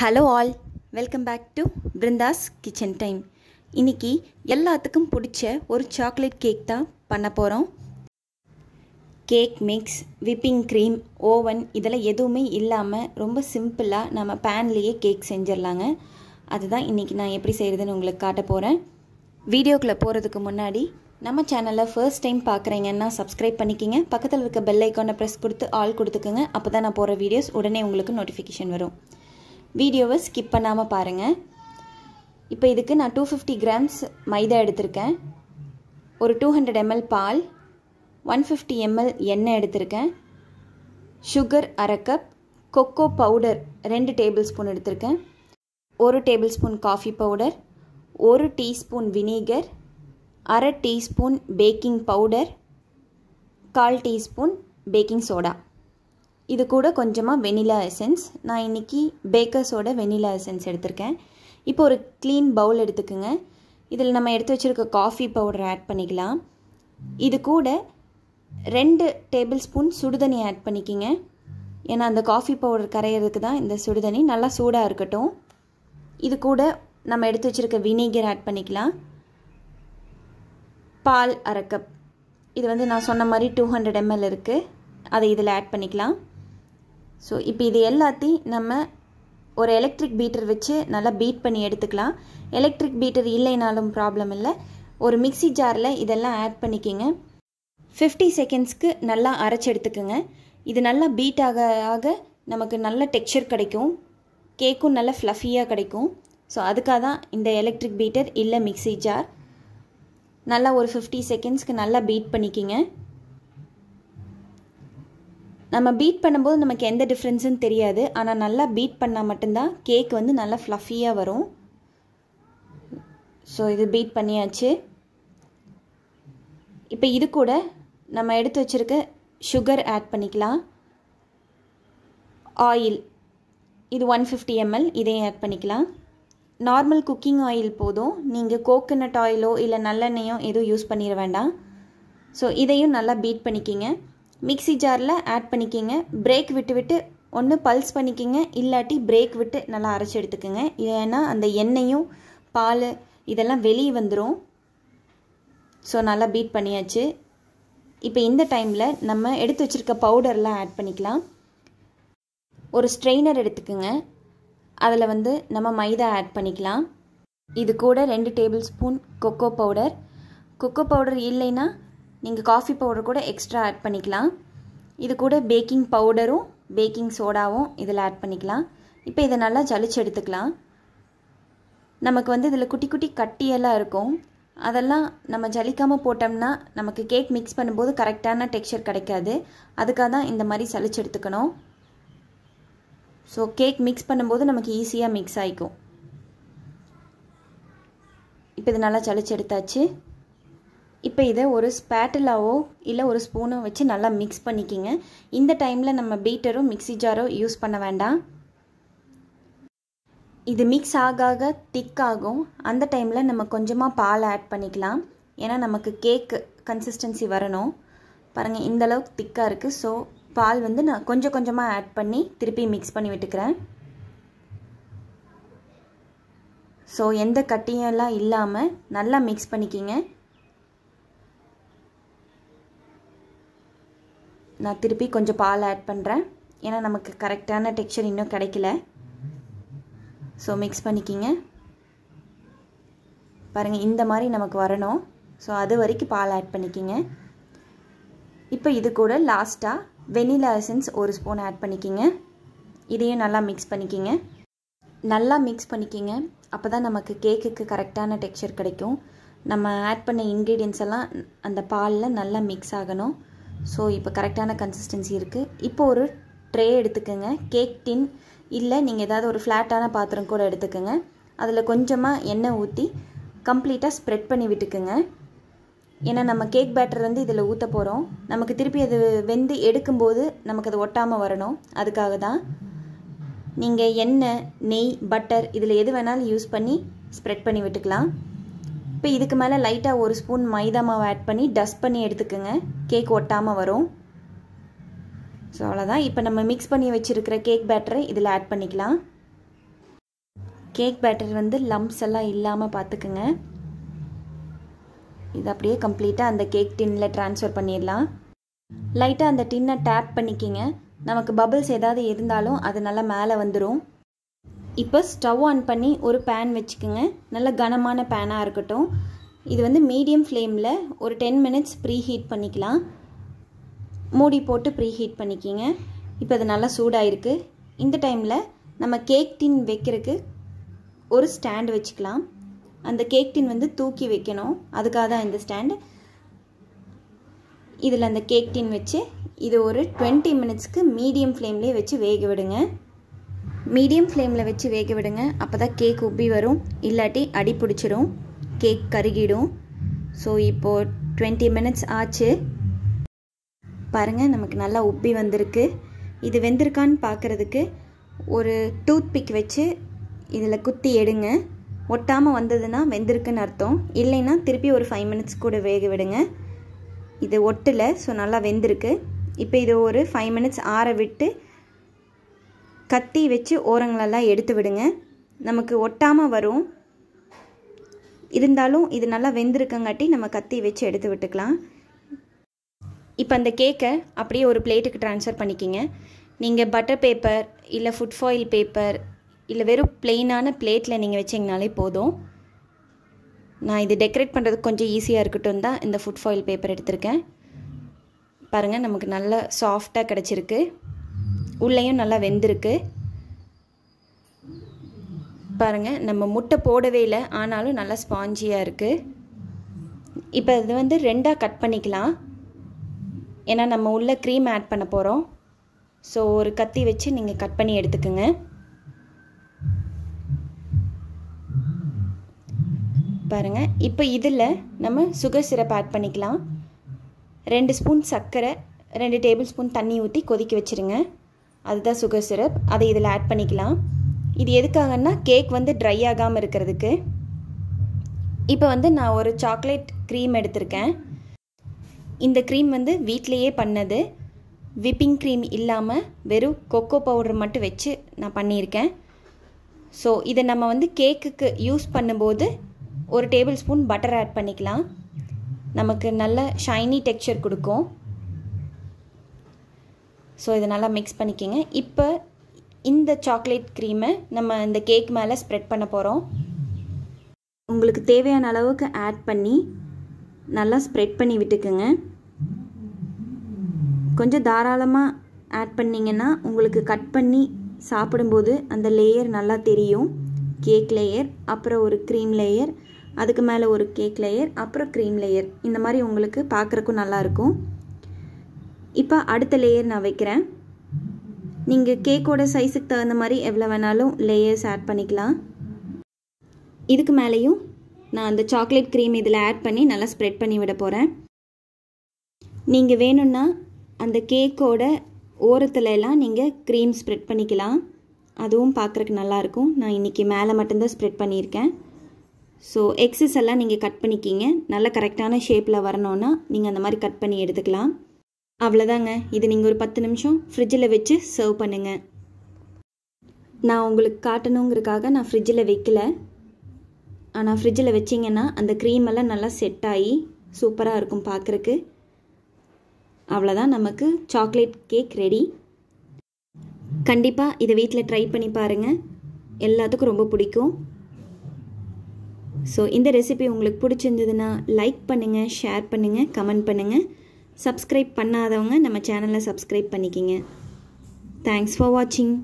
hello all welcome back to Brinda's kitchen time இன்றைக்கி எல்லாத்துக்கும் பிடிச்ச ஒரு சாக்லேட் கேக் தான் பண்ண போகிறோம் cake mix whipping cream oven இதெல்லாம் எதுவுமே இல்லாமல் ரொம்ப சிம்பிளாக நம்ம பேன்லேயே கேக் செஞ்சிடலாங்க அதுதான் இன்றைக்கி நான் எப்படி செய்கிறதுன்னு உங்களுக்கு காட்ட போகிறேன் வீடியோக்குள்ளே போகிறதுக்கு முன்னாடி நம்ம சேனலை ஃபர்ஸ்ட் டைம் பார்க்குறீங்கன்னா சப்ஸ்கிரைப் பண்ணிக்கிங்க பக்கத்தில் இருக்க பெல் ஐக்கானை ப்ரெஸ் கொடுத்து ஆல் கொடுத்துக்கோங்க அப்போ தான் நான் போகிற வீடியோஸ் உடனே உங்களுக்கு நோட்டிஃபிகேஷன் வரும் வீடியோவை ஸ்கிப் பண்ணாமல் பாருங்கள் இப்போ இதுக்கு நான் டூ ஃபிஃப்டி கிராம்ஸ் மைதா எடுத்திருக்கேன் ஒரு டூ ஹண்ட்ரட் எம்எல் பால் ஒன் ஃபிஃப்டி எம்எல் எண்ணெய் எடுத்திருக்கேன் சுகர் அரை கப் கொக்கோ பவுடர் ரெண்டு டேபிள் ஸ்பூன் எடுத்திருக்கேன் ஒரு டேபிள் ஸ்பூன் காஃபி பவுடர் ஒரு டீஸ்பூன் வினீகர் அரை டீஸ்பூன் பேக்கிங் பவுடர் கால் டீஸ்பூன் பேக்கிங் சோடா இது கூட கொஞ்சமாக வெனிலா எசன்ஸ் நான் இன்றைக்கி பேக்கர்ஸோட வெனிலா எசன்ஸ் எடுத்திருக்கேன் இப்போ ஒரு க்ளீன் பவுல் எடுத்துக்கோங்க இதில் நம்ம எடுத்து வச்சுருக்க காஃபி பவுடர் ஆட் பண்ணிக்கலாம் இது கூட ரெண்டு டேபிள் ஸ்பூன் சுடுதண்ணி ஆட் பண்ணிக்கிங்க ஏன்னா அந்த காஃபி பவுடர் கரையிறதுக்கு தான் இந்த சுடுதண்ணி நல்லா சூடாக இருக்கட்டும் இது கூட நம்ம எடுத்து வச்சுருக்க வினிகர் ஆட் பண்ணிக்கலாம் பால் அரை கப் இது வந்து நான் சொன்ன மாதிரி டூ ஹண்ட்ரட் எம்எல் இருக்குது அதை இதில் ஆட் பண்ணிக்கலாம் ஸோ இப்போ இது எல்லாத்தையும் நம்ம ஒரு எலக்ட்ரிக் பீட்டர் வச்சு நல்லா பீட் பண்ணி எடுத்துக்கலாம் எலக்ட்ரிக் பீட்டர் இல்லைனாலும் ப்ராப்ளம் இல்லை ஒரு மிக்சி ஜாரில் இதெல்லாம் ஆட் பண்ணிக்கிங்க ஃபிஃப்டி செகண்ட்ஸ்க்கு நல்லா அரைச்சி எடுத்துக்கோங்க இது நல்லா பீட் ஆக ஆக நமக்கு நல்ல டெக்ஸ்சர் கிடைக்கும் கேக்கும் நல்லா ஃப்ளஃபியாக கிடைக்கும் ஸோ அதுக்காக தான் இந்த எலக்ட்ரிக் பீட்டர் இல்லை மிக்சி ஜார் நல்லா ஒரு ஃபிஃப்டி செகண்ட்ஸ்க்கு நல்லா பீட் பண்ணிக்கிங்க நம்ம பீட் பண்ணும்போது நமக்கு எந்த டிஃப்ரென்ஸுன்னு தெரியாது ஆனால் நல்லா பீட் பண்ணால் மட்டும்தான் கேக் வந்து நல்லா ஃப்ளஃபியாக வரும் ஸோ இது பீட் பண்ணியாச்சு இப்போ இது கூட நம்ம எடுத்து வச்சுருக்க சுகர் ஆட் பண்ணிக்கலாம் ஆயில் இது ஒன் ஃபிஃப்டி எம்எல் இதையும் ஆட் பண்ணிக்கலாம் நார்மல் குக்கிங் ஆயில் போதும் நீங்கள் கோகோனட் ஆயிலோ இல்லை நல்லெண்ணெயோ எதுவும் யூஸ் பண்ணிட வேண்டாம் ஸோ இதையும் நல்லா பீட் பண்ணிக்கிங்க மிக்சி ஜாரில் ஆட் பண்ணிக்கிங்க பிரேக் விட்டு விட்டு ஒன்று பல்ஸ் பண்ணிக்கிங்க இல்லாட்டி பிரேக் விட்டு நல்லா அரைச்சி எடுத்துக்கோங்க ஏன்னா அந்த எண்ணெயும் பால் இதெல்லாம் வெளியே வந்துடும் ஸோ நல்லா பீட் பண்ணியாச்சு இப்போ இந்த டைமில் நம்ம எடுத்து வச்சுருக்க பவுடர்லாம் ஆட் பண்ணிக்கலாம் ஒரு ஸ்ட்ரெயினர் எடுத்துக்கோங்க அதில் வந்து நம்ம மைதா ஆட் பண்ணிக்கலாம் இது கூட ரெண்டு tablespoon cocoa powder cocoa powder இல்லைன்னா நீங்கள் காஃபி பவுடர் கூட எக்ஸ்ட்ரா ஆட் பண்ணிக்கலாம் இது கூட பேக்கிங் பவுடரும் பேக்கிங் சோடாவும் இதில் ஆட் பண்ணிக்கலாம் இப்போ இதை நல்லா ஜலிச்சு எடுத்துக்கலாம் நமக்கு வந்து இதில் குட்டி குட்டி கட்டியெல்லாம் இருக்கும் அதெல்லாம் நம்ம ஜலிக்காமல் போட்டோம்னா நமக்கு கேக் மிக்ஸ் பண்ணும்போது கரெக்டான டெக்ஸ்சர் கிடைக்காது அதுக்காக தான் இந்த மாதிரி சளிச்சு எடுத்துக்கணும் ஸோ கேக் மிக்ஸ் பண்ணும்போது நமக்கு ஈஸியாக மிக்ஸ் ஆகிக்கும் இப்போ இது நல்லா சளிச்சு எடுத்தாச்சு இப்போ இதை ஒரு ஸ்பேட்டிலாவோ இல்லை ஒரு ஸ்பூனோ வச்சு நல்லா மிக்ஸ் பண்ணிக்கிங்க இந்த டைமில் நம்ம பீட்டரோ மிக்சி ஜாரோ யூஸ் பண்ண வேண்டாம் இது மிக்ஸ் ஆக திக் ஆகும் அந்த டைமில் நம்ம கொஞ்சமாக பால் ஆட் பண்ணிக்கலாம் ஏன்னா நமக்கு கேக்கு கன்சிஸ்டன்சி வரணும் பாருங்கள் இந்தளவுக்கு திக்காக இருக்குது ஸோ பால் வந்து நான் கொஞ்சம் கொஞ்சமாக ஆட் பண்ணி திருப்பி மிக்ஸ் பண்ணி விட்டுக்கிறேன் ஸோ எந்த கட்டியெல்லாம் இல்லாமல் நல்லா மிக்ஸ் பண்ணிக்கிங்க நான் திருப்பி கொஞ்சம் பால் ஆட் பண்ணுறேன் ஏன்னா நமக்கு கரெக்டான டெக்ஸ்சர் இன்னும் கிடைக்கல ஸோ மிக்ஸ் பண்ணிக்கிங்க பாருங்கள் இந்த மாதிரி நமக்கு வரணும் ஸோ அது வரைக்கும் பால் ஆட் பண்ணிக்கிங்க இப்போ இது கூட லாஸ்ட்டாக வெனிலா எசன்ஸ் ஒரு ஸ்பூன் ஆட் பண்ணிக்கிங்க இதையும் நல்லா மிக்ஸ் பண்ணிக்கிங்க நல்லா மிக்ஸ் பண்ணிக்கிங்க அப்போ தான் நமக்கு கேக்குக்கு கரெக்டான டெக்ஸ்சர் கிடைக்கும் நம்ம ஆட் பண்ண இன்க்ரீடியன்ஸ் எல்லாம் அந்த பாலில் நல்லா மிக்ஸ் ஆகணும் ஸோ இப்போ கரெக்டான கன்சிஸ்டன்சி இருக்குது இப்போ ஒரு ட்ரே எடுத்துக்கோங்க கேக் டின் இல்லை நீங்கள் ஏதாவது ஒரு ஃப்ளாட்டான பாத்திரம் கூட எடுத்துக்கோங்க அதில் கொஞ்சமாக எண்ணெய் ஊற்றி கம்ப்ளீட்டாக ஸ்ப்ரெட் பண்ணி விட்டுக்குங்க ஏன்னா நம்ம கேக் பேட்டர் வந்து இதில் ஊற்ற போகிறோம் நமக்கு திருப்பி அது வெந்து எடுக்கும்போது நமக்கு அது ஒட்டாமல் வரணும் அதுக்காக தான் நீங்கள் எண்ணெய் நெய் பட்டர் இதில் எது வேணாலும் யூஸ் பண்ணி ஸ்ப்ரெட் பண்ணி விட்டுக்கலாம் இப்போ இதுக்கு மேலே லைட்டாக ஒரு ஸ்பூன் மைதா மாவு ஆட் பண்ணி டஸ்ட் பண்ணி எடுத்துக்கோங்க கேக் ஒட்டாமல் வரும் ஸோ அவ்வளோதான் இப்போ நம்ம மிக்ஸ் பண்ணி வச்சுருக்கிற கேக் பேட்டரை இதில் ஆட் பண்ணிக்கலாம் கேக் பேட்டர் வந்து லம்ப்ஸ் எல்லாம் இல்லாமல் பார்த்துக்குங்க இது அப்படியே கம்ப்ளீட்டாக அந்த கேக் டின்னில் ட்ரான்ஸ்ஃபர் பண்ணிடலாம் லைட்டாக அந்த டின்னை டேப் பண்ணிக்கிங்க நமக்கு பபுள்ஸ் ஏதாவது இருந்தாலும் அது நல்லா மேலே வந்துடும் இப்போ ஸ்டவ் ஆன் பண்ணி ஒரு பேன் வச்சுக்கோங்க நல்ல கனமான பேனாக இருக்கட்டும் இது வந்து மீடியம் ஃப்ளேமில் ஒரு டென் மினிட்ஸ் ப்ரீ ஹீட் பண்ணிக்கலாம் மூடி போட்டு ப்ரீ ஹீட் பண்ணிக்கிங்க இப்போ அது நல்லா சூடாயிருக்கு இந்த டைமில் நம்ம கேக் டின் வைக்கிறதுக்கு ஒரு ஸ்டாண்ட் வச்சுக்கலாம் அந்த கேக் டின் வந்து தூக்கி வைக்கணும் அதுக்காக தான் இந்த ஸ்டாண்டு இதில் அந்த கேக் டின் வச்சு இது ஒரு டுவெண்ட்டி மினிட்ஸ்க்கு மீடியம் ஃப்ளேம்லேயே வச்சு வேக விடுங்க மீடியம் ஃப்ளேமில் வச்சு வேக விடுங்க அப்போ தான் கேக் உப்பி வரும் இல்லாட்டி அடி பிடிச்சிரும் கேக் கருகிடும் ஸோ இப்போது டுவெண்ட்டி மினிட்ஸ் ஆச்சு பாருங்கள் நமக்கு நல்லா உப்பி வந்திருக்கு இது வெந்திருக்கான்னு பார்க்குறதுக்கு ஒரு டூத் பிக் வச்சு இதில் குத்தி எடுங்க ஒட்டாமல் வந்ததுன்னா வெந்திருக்குன்னு அர்த்தம் இல்லைன்னா திருப்பி ஒரு ஃபைவ் மினிட்ஸ் கூட வேக விடுங்க இது ஒட்டலை ஸோ நல்லா வெந்திருக்கு இப்போ இது ஒரு ஃபைவ் மினிட்ஸ் ஆற விட்டு கத்தி வச்சு ஓரங்களெல்லாம் எடுத்து விடுங்க நமக்கு ஒட்டாமல் வரும் இருந்தாலும் இது நல்லா வெந்திருக்கங்காட்டி நம்ம கத்தி வச்சு எடுத்து விட்டுக்கலாம் இப்போ அந்த கேக்கை அப்படியே ஒரு பிளேட்டுக்கு ட்ரான்ஸ்ஃபர் பண்ணிக்கிங்க நீங்கள் பட்டர் பேப்பர் இல்லை ஃபுட் ஃபாயில் பேப்பர் இல்லை வெறும் பிளெயினான பிளேட்டில் நீங்கள் வச்சிங்கனாலே போதும் நான் இது டெக்கரேட் பண்ணுறதுக்கு கொஞ்சம் ஈஸியாக இருக்கட்டும் தான் இந்த ஃபுட் ஃபாயில் பேப்பர் எடுத்திருக்கேன் பாருங்கள் நமக்கு நல்ல சாஃப்டாக கிடச்சிருக்கு உள்ளேயும் நல்லா வெந்திருக்கு பாருங்கள் நம்ம முட்டை போடவே இல்லை ஆனாலும் நல்லா ஸ்பாஞ்சியாக இருக்குது இப்போ இது வந்து ரெண்டாக கட் பண்ணிக்கலாம் ஏன்னா நம்ம உள்ளே க்ரீம் ஆட் பண்ண போகிறோம் ஸோ ஒரு கத்தி வச்சு நீங்கள் கட் பண்ணி எடுத்துக்கோங்க பாருங்கள் இப்போ இதில் நம்ம சுகர் சிரப் ஆட் பண்ணிக்கலாம் ரெண்டு ஸ்பூன் சர்க்கரை ரெண்டு டேபிள் ஸ்பூன் தண்ணி ஊற்றி கொதிக்க வச்சுருங்க அதுதான் சுகர் சிரப் அதை இதில் ஆட் பண்ணிக்கலாம் இது எதுக்காகன்னா கேக் வந்து ட்ரை ஆகாமல் இருக்கிறதுக்கு இப்போ வந்து நான் ஒரு சாக்லேட் க்ரீம் எடுத்திருக்கேன் இந்த க்ரீம் வந்து வீட்லேயே பண்ணது விப்பிங் க்ரீம் இல்லாமல் வெறும் கொக்கோ பவுடர் மட்டும் வச்சு நான் பண்ணியிருக்கேன் ஸோ இதை நம்ம வந்து கேக்குக்கு யூஸ் பண்ணும்போது ஒரு டேபிள் ஸ்பூன் பட்டர் ஆட் பண்ணிக்கலாம் நமக்கு நல்ல ஷைனி டெக்ஸ்சர் கொடுக்கும் ஸோ இதை நல்லா மிக்ஸ் பண்ணிக்கிங்க இப்போ இந்த சாக்லேட் க்ரீமை நம்ம இந்த கேக் மேலே ஸ்ப்ரெட் பண்ண போகிறோம் உங்களுக்கு தேவையான அளவுக்கு ஆட் பண்ணி நல்லா ஸ்ப்ரெட் பண்ணி விட்டுக்குங்க கொஞ்சம் தாராளமாக ஆட் பண்ணிங்கன்னா உங்களுக்கு கட் பண்ணி சாப்பிடும்போது அந்த லேயர் நல்லா தெரியும் கேக் லேயர் அப்புறம் ஒரு க்ரீம் லேயர் அதுக்கு மேலே ஒரு கேக் லேயர் அப்புறம் க்ரீம் லேயர் இந்த மாதிரி உங்களுக்கு பார்க்குறக்கும் நல்லாயிருக்கும் இப்போ அடுத்த லேயர் நான் வைக்கிறேன் நீங்கள் கேக்கோட சைஸுக்கு தகுந்த மாதிரி எவ்வளோ வேணாலும் லேயர்ஸ் ஆட் பண்ணிக்கலாம் இதுக்கு மேலேயும் நான் அந்த சாக்லேட் க்ரீம் இதில் ஆட் பண்ணி நல்லா ஸ்ப்ரெட் பண்ணி விட போகிறேன் நீங்கள் வேணும்னா அந்த கேக்கோட ஓரத்துல எல்லாம் நீங்கள் க்ரீம் ஸ்ப்ரெட் பண்ணிக்கலாம் அதுவும் பார்க்குறக்கு நல்லாயிருக்கும் நான் இன்றைக்கி மேலே மட்டும்தான் ஸ்ப்ரெட் பண்ணியிருக்கேன் ஸோ எக்ஸஸ் எல்லாம் நீங்கள் கட் பண்ணிக்கிங்க நல்ல கரெக்டான ஷேப்பில் வரணுன்னா நீங்கள் அந்த மாதிரி கட் பண்ணி எடுத்துக்கலாம் அவ்வளோதாங்க இது நீங்கள் ஒரு பத்து நிமிஷம் ஃப்ரிட்ஜில் வச்சு சர்வ் பண்ணுங்க நான் உங்களுக்கு காட்டணுங்கிறதுக்காக நான் ஃப்ரிட்ஜில் வைக்கல ஆனால் ஃப்ரிட்ஜில் வச்சிங்கன்னா அந்த க்ரீம் எல்லாம் நல்லா செட் ஆகி சூப்பராக இருக்கும் பார்க்குறக்கு அவ்வளோதான் நமக்கு சாக்லேட் கேக் ரெடி கண்டிப்பாக இதை வீட்டில் ட்ரை பண்ணி பாருங்கள் எல்லாத்துக்கும் ரொம்ப பிடிக்கும் ஸோ இந்த ரெசிபி உங்களுக்கு பிடிச்சிருந்ததுன்னா லைக் பண்ணுங்கள் ஷேர் பண்ணுங்கள் கமெண்ட் பண்ணுங்கள் சப்ஸ்கிரைப் பண்ணாதவங்க நம்ம சேனலை சப்ஸ்கிரைப் பண்ணிக்கிங்க தேங்க்ஸ் ஃபார் வாட்சிங்